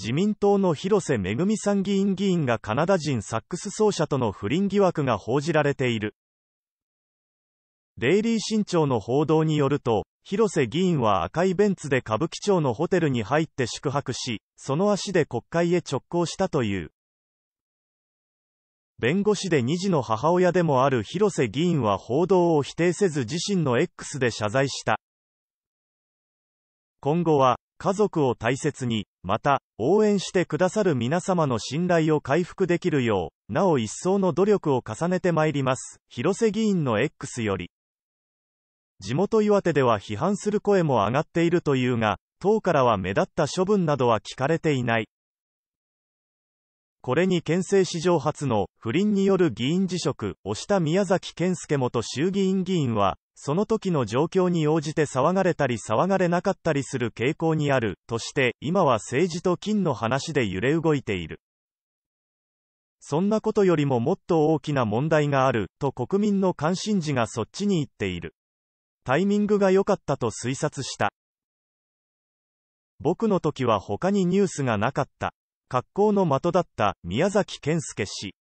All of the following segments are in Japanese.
自民党の広瀬めぐみ参議院議員がカナダ人サックス奏者との不倫疑惑が報じられている。デイリー新潮の報道によると、広瀬議員は赤いベンツで歌舞伎町のホテルに入って宿泊し、その足で国会へ直行したという。弁護士で2児の母親でもある広瀬議員は報道を否定せず自身の X で謝罪した。今後は、家族を大切に、また、応援してくださる皆様の信頼を回復できるよう、なお一層の努力を重ねてまいります。広瀬議員の X より。地元岩手では批判する声も上がっているというが、党からは目立った処分などは聞かれていない。これに県政史上初の不倫による議員辞職をした宮崎健介元衆議院議員は、その時の状況に応じて騒がれたり騒がれなかったりする傾向にある、として、今は政治と金の話で揺れ動いている。そんなことよりももっと大きな問題がある、と国民の関心事がそっちに行っている。タイミングが良かったと推察した。僕の時は他にニュースがなかった。格好の的だった、宮崎健介氏。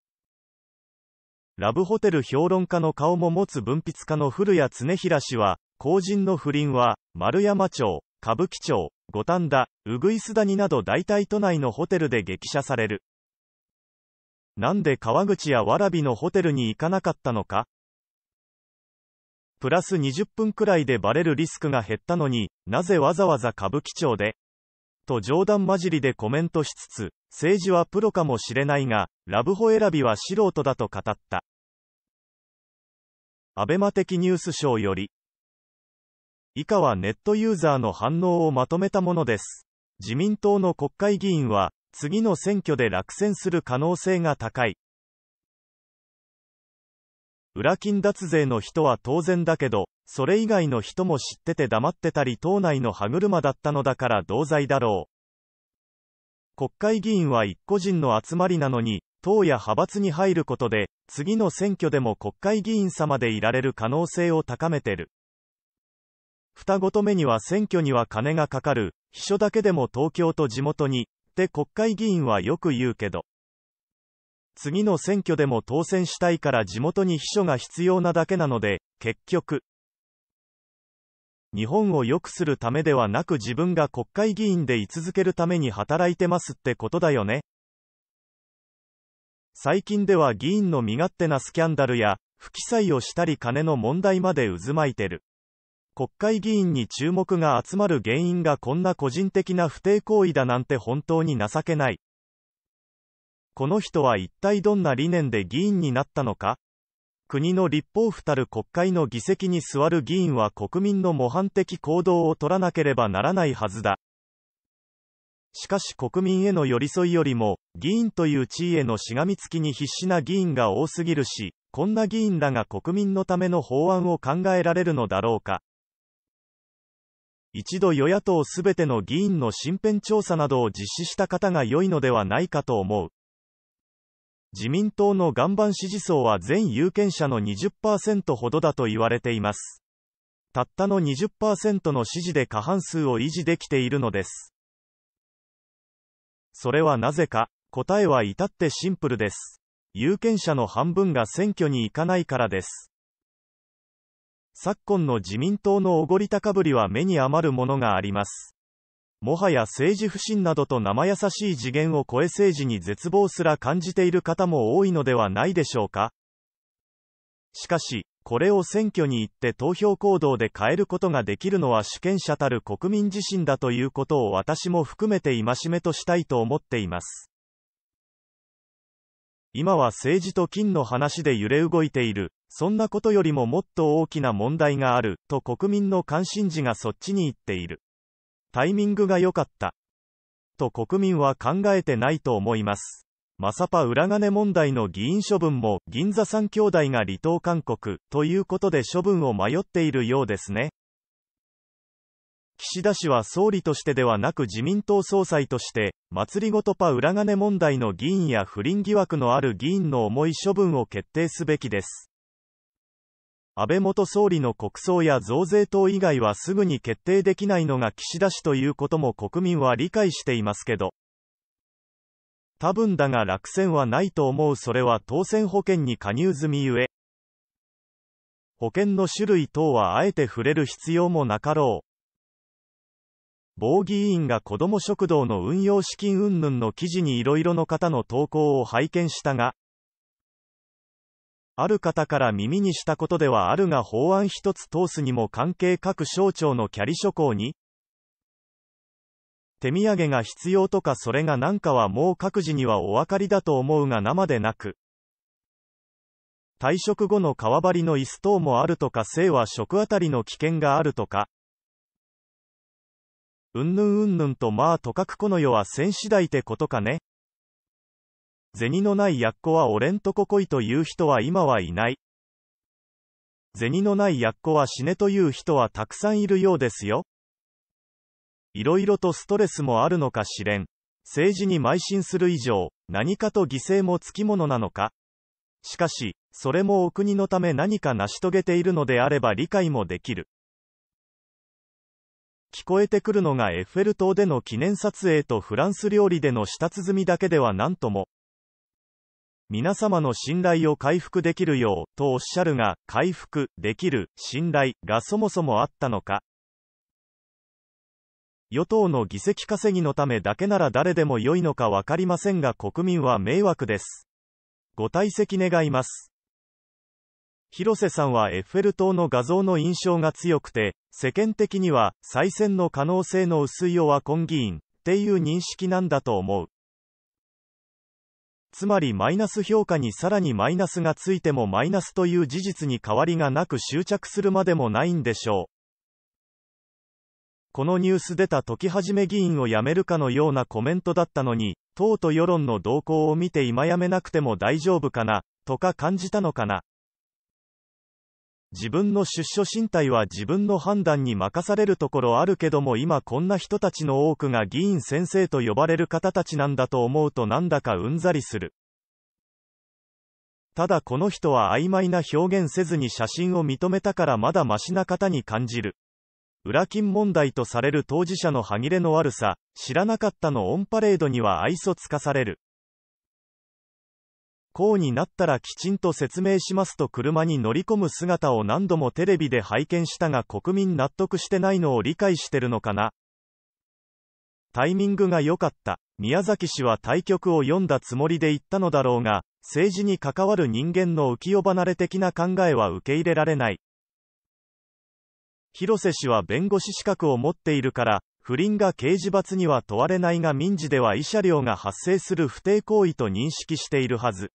ラブホテル評論家の顔も持つ文筆家の古谷恒平氏は、公人の不倫は、丸山町、歌舞伎町、五反田、うぐいす谷など大体都内のホテルで激写される。なんで川口や蕨のホテルに行かなかったのかプラス20分くらいでバレるリスクが減ったのに、なぜわざわざ歌舞伎町でと冗談交じりでコメントしつつ、政治はプロかもしれないが、ラブホ選びは素人だと語った。アベマ的ニュースショーより、以下はネットユーザーの反応をまとめたものです。自民党の国会議員は、次の選挙で落選する可能性が高い。裏金脱税の人は当然だけど、それ以外の人も知ってて黙ってたり党内の歯車だったのだから同罪だろう。国会議員は一個人の集まりなのに、党や派閥に入ることで、次の選挙でも国会議員様でいられる可能性を高めてる。二言目には選挙には金がかかる、秘書だけでも東京と地元に、って国会議員はよく言うけど。次の選挙でも当選したいから地元に秘書が必要なだけなので、結局。日本を良くするためではなく自分が国会議員で居続けるために働いてますってことだよね。最近では議員の身勝手なスキャンダルや、不記載をしたり金の問題まで渦巻いてる。国会議員に注目が集まる原因がこんな個人的な不貞行為だなんて本当に情けない。この人は一体どんな理念で議員になったのか国の立法府たる国会の議席に座る議員は国民の模範的行動を取らなければならないはずだ。しかし国民への寄り添いよりも、議員という地位へのしがみつきに必死な議員が多すぎるし、こんな議員らが国民のための法案を考えられるのだろうか。一度与野党すべての議員の身辺調査などを実施した方が良いのではないかと思う。自民党の岩盤支持層は全有権者の20%ほどだと言われています。たったの20%の支持で過半数を維持できているのです。それはなぜか、答えは至ってシンプルです。有権者の半分が選挙に行かないからです。昨今の自民党のおごり高ぶりは目に余るものがあります。もはや政治不信などと生優しい次元を超え政治に絶望すら感じている方も多いのではないでしょうかしかし、これを選挙に行って投票行動で変えることができるのは主権者たる国民自身だということを私も含めて戒めとしたいと思っています。今は政治と金の話で揺れ動いている。そんなことよりももっと大きな問題がある、と国民の関心事がそっちに行っている。タイミングが良かった。と国民は考えてないと思います。マサパ裏金問題の議員処分も、銀座3兄弟が離党勧告、ということで処分を迷っているようですね。岸田氏は総理としてではなく自民党総裁として、祭りごとパ裏金問題の議員や不倫疑惑のある議員の重い処分を決定すべきです。安倍元総理の国葬や増税等以外はすぐに決定できないのが岸田氏ということも国民は理解していますけど。多分だが落選はないと思うそれは当選保険に加入済みゆえ。保険の種類等はあえて触れる必要もなかろう。某議員が子ども食堂の運用資金云々の記事にいろいろの方の投稿を拝見したが、ある方から耳にしたことではあるが法案一つ通すにも関係各省庁のキャリ諸行に、手土産が必要とかそれがなんかはもう各自にはお分かりだと思うが生でなく、退職後の川張りの椅子等もあるとか性は食あたりの危険があるとか、うんぬんうんぬんとまあとかくこの世は戦次第ってことかね。銭のないやっこは俺んとこ来いという人は今はいない。銭のないやっこは死ねという人はたくさんいるようですよ。いろいろとストレスもあるのかしれん。政治に邁進する以上、何かと犠牲もつきものなのか。しかし、それもお国のため何か成し遂げているのであれば理解もできる。聞こえてくるのがエッフェル塔での記念撮影とフランス料理での舌鼓だけでは何とも。皆様の信頼を回復できるよう、とおっしゃるが、回復、できる、信頼、がそもそもあったのか。与党の議席稼ぎのためだけなら誰でも良いのかわかりませんが国民は迷惑です。ご退席願います。広瀬さんはエッフェル塔の画像の印象が強くて、世間的には再選の可能性の薄いオは今議員っていう認識なんだと思う。つまりマイナス評価にさらにマイナスがついてもマイナスという事実に変わりがなく執着するまでもないんでしょう。このニュース出た時始め議員を辞めるかのようなコメントだったのに、党と世論の動向を見て今辞めなくても大丈夫かな、とか感じたのかな。自分の出所身体は自分の判断に任されるところあるけども今こんな人たちの多くが議員先生と呼ばれる方たちなんだと思うとなんだかうんざりする。ただこの人は曖昧な表現せずに写真を認めたからまだマシな方に感じる。裏金問題とされる当事者の歯切れの悪さ、知らなかったのオンパレードには愛想つかされる。こうになったらきちんと説明しますと車に乗り込む姿を何度もテレビで拝見したが国民納得してないのを理解してるのかな。タイミングが良かった。宮崎氏は対局を読んだつもりで言ったのだろうが、政治に関わる人間の浮世離れ的な考えは受け入れられない。広瀬氏は弁護士資格を持っているから、不倫が刑事罰には問われないが民事では慰謝料が発生する不貞行為と認識しているはず。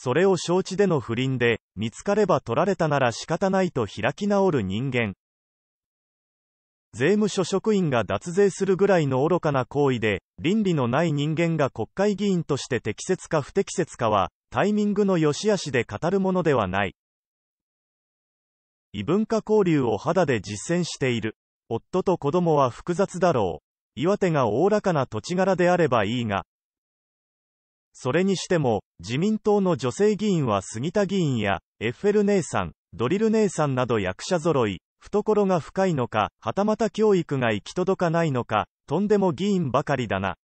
それを承知での不倫で、見つかれば取られたなら仕方ないと開き直る人間。税務署職員が脱税するぐらいの愚かな行為で、倫理のない人間が国会議員として適切か不適切かは、タイミングの良し悪しで語るものではない。異文化交流を肌で実践している。夫と子供は複雑だろう。岩手がおおらかな土地柄であればいいが、それにしても、自民党の女性議員は杉田議員や、エッフェル姉さん、ドリル姉さんなど役者揃い、懐が深いのか、はたまた教育が行き届かないのか、とんでも議員ばかりだな。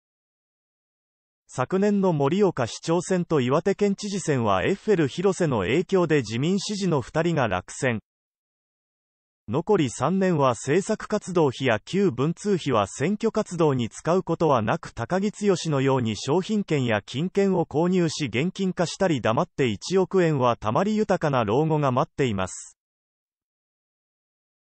昨年の盛岡市長選と岩手県知事選はエッフェル広瀬の影響で自民支持の2人が落選、残り3年は政策活動費や旧文通費は選挙活動に使うことはなく高木剛のように商品券や金券を購入し現金化したり黙って1億円はたまり豊かな老後が待っています。